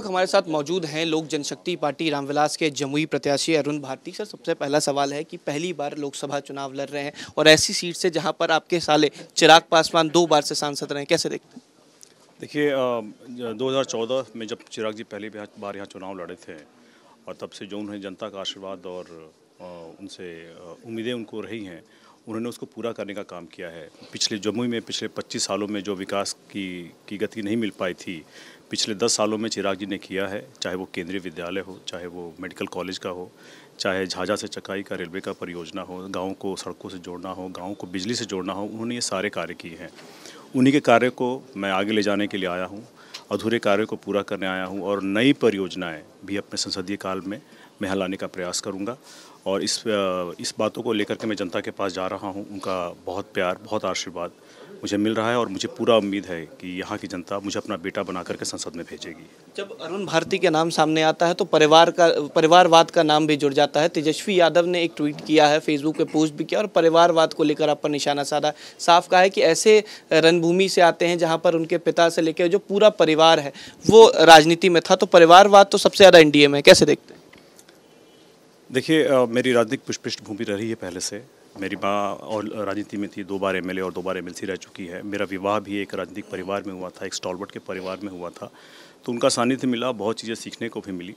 वक्त हमारे साथ मौजूद हैं लोक जनशक्ति पार्टी रामविलास के जमुई प्रत्याशी अरुण भारती सर सबसे पहला सवाल है कि पहली बार लोकसभा चुनाव लड़ रहे हैं और ऐसी सीट से जहां पर आपके साले चिराग पासवान दो बार से सांसद रहे कैसे देखते हैं देखिए 2014 में जब चिराग जी पहली बार यहाँ चुनाव लड़े थे और तब से जो उन्हें जनता का आशीर्वाद और उनसे उम्मीदें उनको रही हैं उन्होंने उसको पूरा करने का काम किया है पिछले जम्मू में पिछले 25 सालों में जो विकास की की गति नहीं मिल पाई थी पिछले दस सालों में चिराग जी ने किया है चाहे वो केंद्रीय विद्यालय हो चाहे वो मेडिकल कॉलेज का हो चाहे झाझा से चकाई का रेलवे का परियोजना हो गाँव को सड़कों से जोड़ना हो गाँव को बिजली से जोड़ना हो उन्होंने ये सारे कार्य किए हैं उन्हीं के कार्य को मैं आगे ले जाने के लिए आया हूँ अधूरे कार्य को पूरा करने आया हूँ और नई परियोजनाएँ भी अपने संसदीय काल में मैं लाने का प्रयास करूँगा और इस इस बातों को लेकर के मैं जनता के पास जा रहा हूँ उनका बहुत प्यार बहुत आशीर्वाद मुझे मिल रहा है और मुझे पूरा उम्मीद है कि यहाँ की जनता मुझे अपना बेटा बना करके संसद में भेजेगी जब अरुण भारती के नाम सामने आता है तो परिवार का परिवारवाद का नाम भी जुड़ जाता है तेजस्वी यादव ने एक ट्वीट किया है फेसबुक पे पोस्ट भी किया और परिवारवाद को लेकर आप पर निशाना साधा साफ कहा है कि ऐसे रणभूमि से आते हैं जहाँ पर उनके पिता से लेकर जो पूरा परिवार है वो राजनीति में था तो परिवारवाद तो सबसे ज़्यादा एनडीए में कैसे देखते हैं देखिए मेरी राजनीतिक पृष्ठभूमि रही है पहले से मेरी माँ और राजनीति में थी दो बार एम और दो बार एम रह चुकी है मेरा विवाह भी एक राजनीतिक परिवार में हुआ था एक स्टॉलवर्ट के परिवार में हुआ था तो उनका सानिध्य मिला बहुत चीज़ें सीखने को भी मिली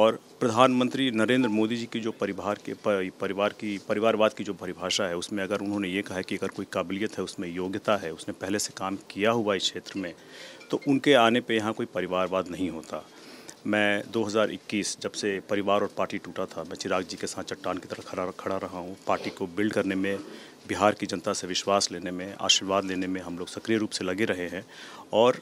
और प्रधानमंत्री नरेंद्र मोदी जी की जो परिवार के परिवार की परिवारवाद की जो परिभाषा है उसमें अगर उन्होंने ये कहा है कि अगर कोई काबिलियत है उसमें योग्यता है उसने पहले से काम किया हुआ इस क्षेत्र में तो उनके आने पे यहाँ कोई परिवारवाद नहीं होता मैं 2021 जब से परिवार और पार्टी टूटा था मैं चिराग जी के साथ चट्टान की तरह खड़ा खड़ा रहा हूँ पार्टी को बिल्ड करने में बिहार की जनता से विश्वास लेने में आशीर्वाद लेने में हम लोग सक्रिय रूप से लगे रहे हैं और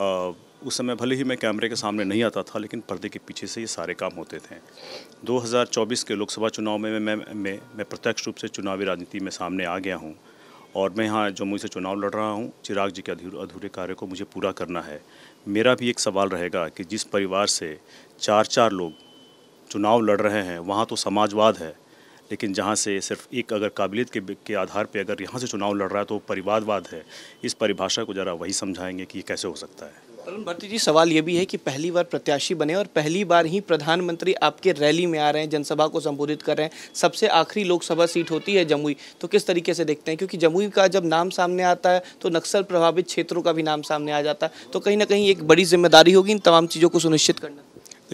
आ, उस समय भले ही मैं कैमरे के सामने नहीं आता था लेकिन पर्दे के पीछे से ये सारे काम होते थे 2024 के लोकसभा चुनाव में मैं मैं, मैं, मैं प्रत्यक्ष रूप से चुनावी राजनीति में सामने आ गया हूँ और मैं यहाँ जम्मू से चुनाव लड़ रहा हूँ चिराग जी के अधूरे कार्य को मुझे पूरा करना है मेरा भी एक सवाल रहेगा कि जिस परिवार से चार चार लोग चुनाव लड़ रहे हैं वहाँ तो समाजवाद है लेकिन जहाँ से सिर्फ एक अगर काबिलियत के के आधार पर अगर यहाँ से चुनाव लड़ रहा है तो परिवारवाद है इस परिभाषा को ज़रा वही समझाएंगे कि ये कैसे हो सकता है अरुण भट्टी जी सवाल ये भी है कि पहली बार प्रत्याशी बने और पहली बार ही प्रधानमंत्री आपके रैली में आ रहे हैं जनसभा को संबोधित कर रहे हैं सबसे आखिरी लोकसभा सीट होती है जमुई तो किस तरीके से देखते हैं क्योंकि जमुई का जब नाम सामने आता है तो नक्सल प्रभावित क्षेत्रों का भी नाम सामने आ जाता है तो कहीं ना कहीं एक बड़ी जिम्मेदारी होगी इन तमाम चीज़ों को सुनिश्चित करना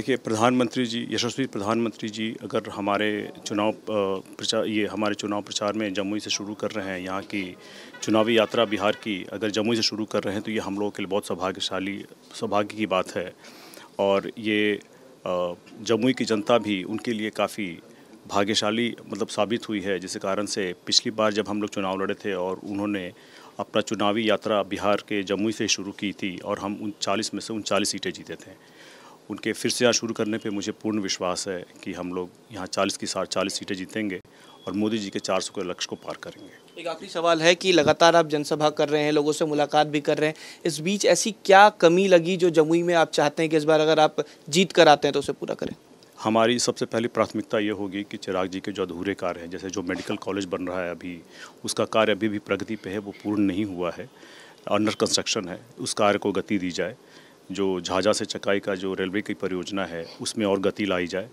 देखिए प्रधानमंत्री जी यशस्वी प्रधानमंत्री जी अगर हमारे चुनाव प्रचार ये हमारे चुनाव प्रचार में जमुई से शुरू कर रहे हैं यहाँ की चुनावी यात्रा बिहार की अगर जमुई से शुरू कर रहे हैं तो ये हम लोगों के लिए बहुत सौभाग्यशाली सौभाग्य की बात है और ये जमुई की जनता भी उनके लिए काफ़ी भाग्यशाली मतलब साबित हुई है जिस कारण से पिछली बार जब हम लोग चुनाव लड़े थे और उन्होंने अपना चुनावी यात्रा बिहार के जमुई से शुरू की थी और हम उन चालीस में से उनचालीस सीटें जीते थे उनके फिर से यहाँ शुरू करने पे मुझे पूर्ण विश्वास है कि हम लोग यहाँ 40 की साठ 40 सीटें जीतेंगे और मोदी जी के 400 के लक्ष्य को पार करेंगे एक आखिरी सवाल है कि लगातार आप जनसभा कर रहे हैं लोगों से मुलाकात भी कर रहे हैं इस बीच ऐसी क्या कमी लगी जो जमुई में आप चाहते हैं कि इस बार अगर आप जीत कर आते हैं तो उसे पूरा करें हमारी सबसे पहली प्राथमिकता ये होगी कि चिराग जी के जो अधूरे कार्य हैं जैसे जो मेडिकल कॉलेज बन रहा है अभी उसका कार्य अभी भी प्रगति पे है वो पूर्ण नहीं हुआ है अंडर कंस्ट्रक्शन है उस कार्य को गति दी जाए जो झाझा से चकाई का जो रेलवे की परियोजना है उसमें और गति लाई जाए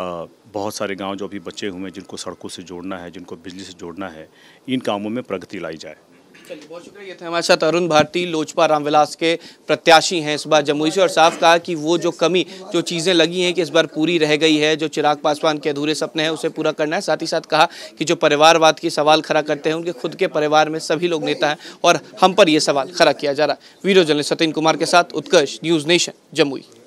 आ, बहुत सारे गांव जो अभी बचे हुए हैं जिनको सड़कों से जोड़ना है जिनको बिजली से जोड़ना है इन कामों में प्रगति लाई जाए चलिए बहुत शुक्रिया ये थे हमारे साथ अरुण भारती लोजपा रामविलास के प्रत्याशी हैं इस बार जमुई से और साफ कहा कि वो जो कमी जो चीज़ें लगी हैं कि इस बार पूरी रह गई है जो चिराग पासवान के अधूरे सपने हैं उसे पूरा करना है साथ ही साथ कहा कि जो परिवारवाद की सवाल खड़ा करते हैं उनके खुद के परिवार में सभी लोग नेता हैं और हम पर यह सवाल खड़ा किया जा रहा है वीरो जर्नलिस्ट सतीन कुमार के साथ उत्कर्ष न्यूज़ नेशन जमुई